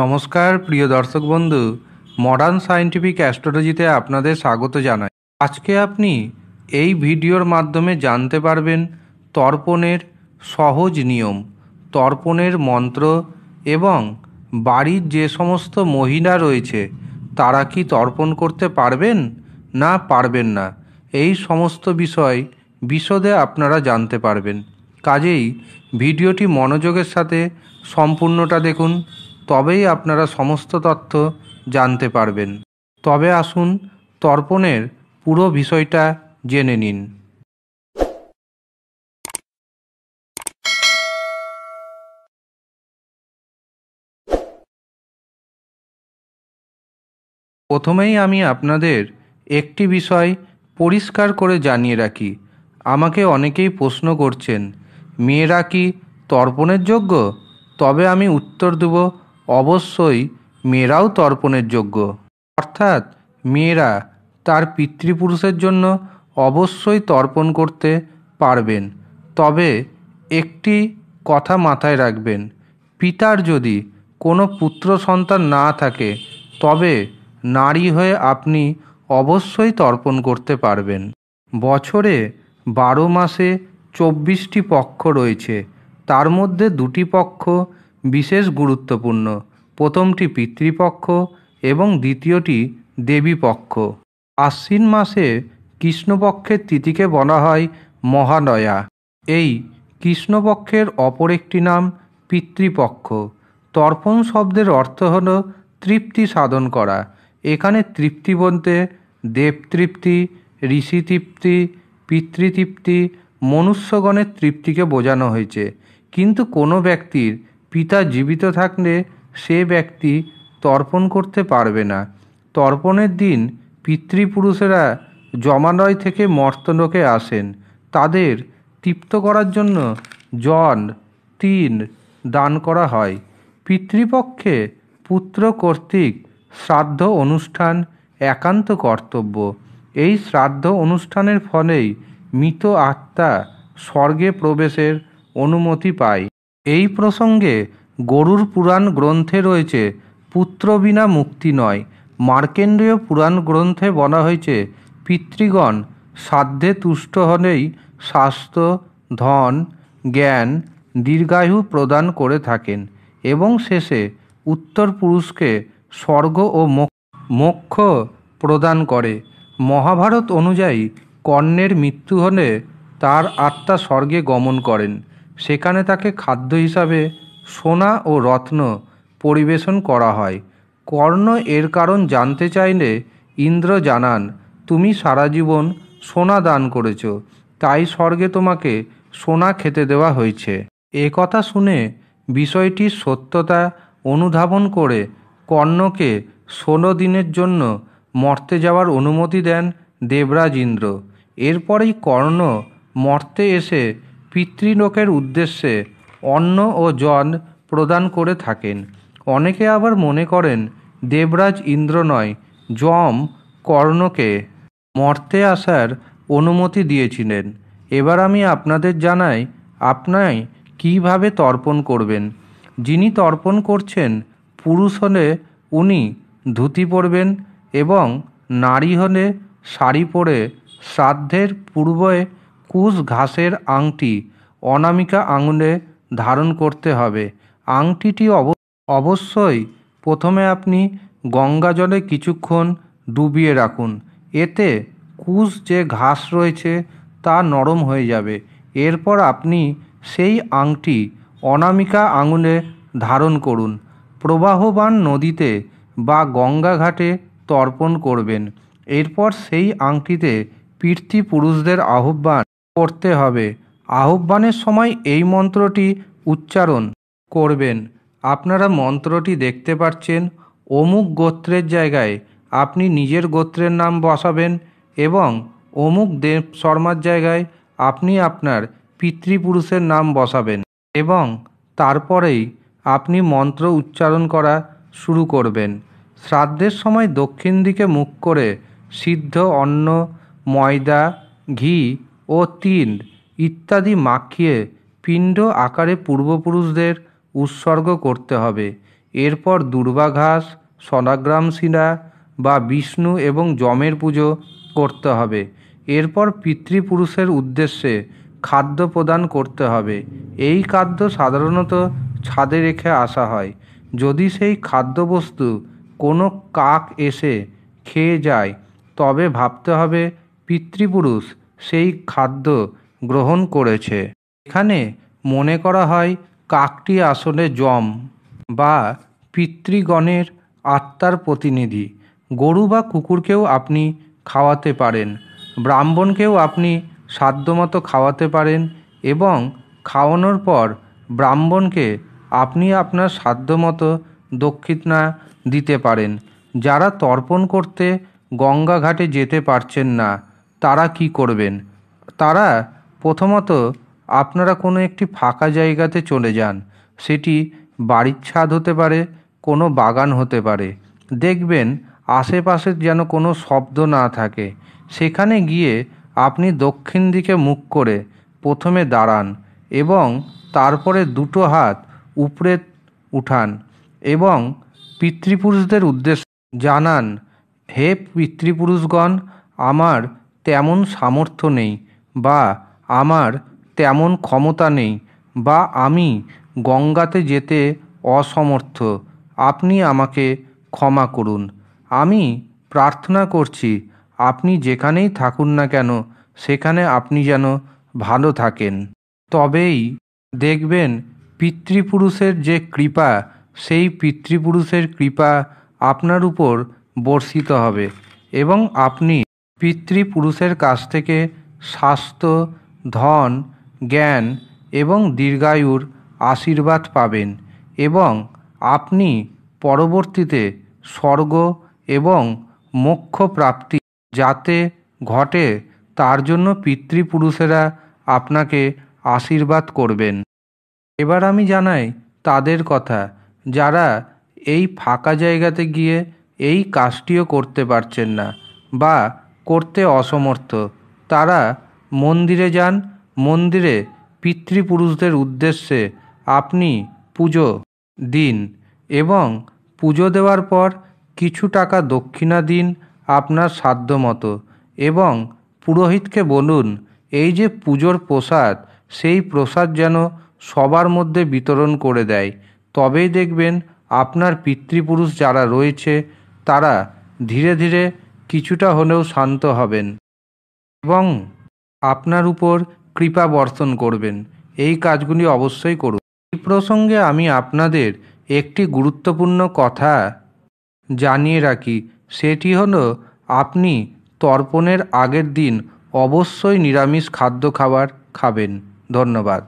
নমস্কার প্রিয় দর্শক বন্ধু মডার্ন সায়েন্টিফিক অ্যাস্ট্রোলজিতে আপনাদের স্বাগত জানাই আজকে আপনি এই ভিডিওর মাধ্যমে জানতে পারবেন তর্পণের সহজ নিয়ম তর্পণের মন্ত্র এবং বাড়ির যে সমস্ত মহিলা রয়েছে তারা কি তর্পণ করতে পারবেন না পারবেন না এই সমস্ত বিষয় বিশদে আপনারা জানতে পারবেন কাজেই ভিডিওটি মনোযোগের সাথে সম্পূর্ণটা দেখুন তবেই আপনারা সমস্ত তথ্য জানতে পারবেন তবে আসুন তর্পণের পুরো বিষয়টা জেনে নিন প্রথমেই আমি আপনাদের একটি বিষয় পরিষ্কার করে জানিয়ে রাখি আমাকে অনেকেই প্রশ্ন করছেন মেয়েরা কি তর্পণের যোগ্য তবে আমি উত্তর দেব অবশ্যই মেয়েরাও তর্পণের যোগ্য অর্থাৎ মেয়েরা তার পিতৃপুরুষের জন্য অবশ্যই তর্পণ করতে পারবেন তবে একটি কথা মাথায় রাখবেন পিতার যদি কোনো পুত্র সন্তান না থাকে তবে নারী হয়ে আপনি অবশ্যই তর্পণ করতে পারবেন বছরে বারো মাসে চব্বিশটি পক্ষ রয়েছে তার মধ্যে দুটি পক্ষ বিশেষ গুরুত্বপূর্ণ প্রথমটি পিতৃপক্ষ এবং দ্বিতীয়টি দেবীপক্ষ আশ্বিন মাসে কৃষ্ণপক্ষের তিথিকে বলা হয় মহানয়া এই কৃষ্ণপক্ষের অপর একটি নাম পিতৃপক্ষ তর্পণ শব্দের অর্থ হল তৃপ্তি সাধন করা এখানে তৃপ্তি বলতে দেবতৃপ্তি ঋষিতৃপ্তি পিতৃতৃপ্তি মনুষ্যগণের তৃপ্তিকে বোঝানো হয়েছে কিন্তু কোনো ব্যক্তির পিতা জীবিত থাকলে সে ব্যক্তি তর্পণ করতে পারবে না তর্পণের দিন পিতৃপুরুষেরা জমানয় থেকে মর্তলোকে আসেন তাদের তৃপ্ত করার জন্য জন তিন দান করা হয় পিতৃপক্ষে পুত্র কর্তৃক শ্রাদ্ধ অনুষ্ঠান একান্ত কর্তব্য এই শ্রাদ্ধ অনুষ্ঠানের ফলেই মৃত আত্মা স্বর্গে প্রবেশের অনুমতি পায় এই প্রসঙ্গে গরুর পুরাণ গ্রন্থে রয়েছে পুত্র বিনা মুক্তি নয় মার্কেন্দ্রীয় পুরাণ গ্রন্থে বলা হয়েছে পিতৃগণ সাধ্যে তুষ্ট হলেই স্বাস্থ্য ধন জ্ঞান দীর্ঘায়ু প্রদান করে থাকেন এবং শেষে উত্তর পুরুষকে স্বর্গ ও মোক্ষ প্রদান করে মহাভারত অনুযায়ী কর্ণের মৃত্যু হলে তার আত্মা স্বর্গে গমন করেন সেখানে তাকে খাদ্য হিসাবে সোনা ও রত্ন পরিবেশন করা হয় কর্ণ এর কারণ জানতে চাইলে ইন্দ্র জানান তুমি সারা জীবন সোনা দান করেছ তাই স্বর্গে তোমাকে সোনা খেতে দেওয়া হয়েছে এ কথা শুনে বিষয়টির সত্যতা অনুধাবন করে কর্ণকে ষোলো দিনের জন্য মর্তে যাওয়ার অনুমতি দেন দেবরাজ ইন্দ্র এরপরেই কর্ণ মর্তে এসে পিতৃলোকের উদ্দেশ্যে অন্ন ও জল প্রদান করে থাকেন অনেকে আবার মনে করেন দেবরাজ ইন্দ্র নয় যম কর্ণকে মর্তে আসার অনুমতি দিয়েছিলেন এবার আমি আপনাদের জানাই আপনাই কিভাবে তর্পণ করবেন যিনি তর্পণ করছেন পুরুষ হলে উনি ধুতি পরবেন এবং নারী হলে শাড়ি পরে শ্রাদ্ধের পূর্বে কুশ ঘাসের আংটি অনামিকা আঙুলে ধারণ করতে হবে আংটিটি অবশ্যই প্রথমে আপনি গঙ্গা জলে কিছুক্ষণ ডুবিয়ে রাখুন এতে কুশ যে ঘাস রয়েছে তা নরম হয়ে যাবে এরপর আপনি সেই আংটি অনামিকা আঙুলে ধারণ করুন প্রবাহবান নদীতে বা গঙ্গা ঘাটে তর্পণ করবেন এরপর সেই আংটিতে পুরুষদের আহ্বান করতে হবে আহ্বানের সময় এই মন্ত্রটি উচ্চারণ করবেন আপনারা মন্ত্রটি দেখতে পাচ্ছেন অমুক গোত্রের জায়গায় আপনি নিজের গোত্রের নাম বসাবেন এবং অমুক দেব শর্মার জায়গায় আপনি আপনার পিতৃপুরুষের নাম বসাবেন এবং তারপরেই আপনি মন্ত্র উচ্চারণ করা শুরু করবেন শ্রাদ্ধের সময় দক্ষিণ দিকে মুখ করে সিদ্ধ অন্ন ময়দা ঘি ও তিল ইত্যাদি মাখিয়ে পিণ্ড আকারে পূর্বপুরুষদের উৎসর্গ করতে হবে এরপর দুর্বাঘাস ঘাস সনাগ্রাম শিলা বা বিষ্ণু এবং যমের পুজো করতে হবে এরপর পিতৃপুরুষের উদ্দেশ্যে খাদ্য প্রদান করতে হবে এই খাদ্য সাধারণত ছাদে রেখে আসা হয় যদি সেই খাদ্যবস্তু কোনো কাক এসে খেয়ে যায় তবে ভাবতে হবে পিতৃপুরুষ সেই খাদ্য গ্রহণ করেছে এখানে মনে করা হয় কাকটি আসলে যম বা পিতৃগণের আত্মার প্রতিনিধি গরু বা কুকুরকেও আপনি খাওয়াতে পারেন ব্রাহ্মণকেও আপনি সাধ্যমতো খাওয়াতে পারেন এবং খাওয়ানোর পর ব্রাহ্মণকে আপনি আপনার সাধ্যমতো দক্ষিণা দিতে পারেন যারা তর্পণ করতে গঙ্গা ঘাটে যেতে পারছেন না তারা কি করবেন তারা প্রথমত আপনারা কোনো একটি ফাঁকা জায়গাতে চলে যান সেটি বাড়ির ছাদ হতে পারে কোনো বাগান হতে পারে দেখবেন আশেপাশে যেন কোনো শব্দ না থাকে সেখানে গিয়ে আপনি দক্ষিণ দিকে মুখ করে প্রথমে দাঁড়ান এবং তারপরে দুটো হাত উপরে উঠান এবং পিতৃপুরুষদের উদ্দেশ্য জানান হে পিতৃপুরুষগণ আমার তেমন সামর্থ্য নেই বা আমার তেমন ক্ষমতা নেই বা আমি গঙ্গাতে যেতে অসমর্থ আপনি আমাকে ক্ষমা করুন আমি প্রার্থনা করছি আপনি যেখানেই থাকুন না কেন সেখানে আপনি যেন ভালো থাকেন তবেই দেখবেন পিতৃপুরুষের যে কৃপা সেই পিতৃপুরুষের কৃপা আপনার উপর বর্ষিত হবে এবং আপনি পিতৃপুরুষের কাছ থেকে স্বাস্থ্য ধন জ্ঞান এবং দীর্ঘায়ুর আশীর্বাদ পাবেন এবং আপনি পরবর্তীতে স্বর্গ এবং মোক্ষ প্রাপ্তি যাতে ঘটে তার জন্য পিতৃপুরুষেরা আপনাকে আশীর্বাদ করবেন এবার আমি জানাই তাদের কথা যারা এই ফাঁকা জায়গাতে গিয়ে এই কাজটিও করতে পারছেন না বা করতে অসমর্থ তারা মন্দিরে যান মন্দিরে পিতৃপুরুষদের উদ্দেশ্যে আপনি পুজো দিন এবং পুজো দেওয়ার পর কিছু টাকা দক্ষিণা দিন আপনার সাধ্য মতো এবং পুরোহিতকে বলুন এই যে পুজোর প্রসাদ সেই প্রসাদ যেন সবার মধ্যে বিতরণ করে দেয় তবেই দেখবেন আপনার পিতৃপুরুষ যারা রয়েছে তারা ধীরে ধীরে কিছুটা হলেও শান্ত হবেন এবং আপনার উপর কৃপা বর্ষণ করবেন এই কাজগুলি অবশ্যই করুন এই প্রসঙ্গে আমি আপনাদের একটি গুরুত্বপূর্ণ কথা জানিয়ে রাখি সেটি হল আপনি তর্পণের আগের দিন অবশ্যই নিরামিষ খাদ্য খাবার খাবেন ধন্যবাদ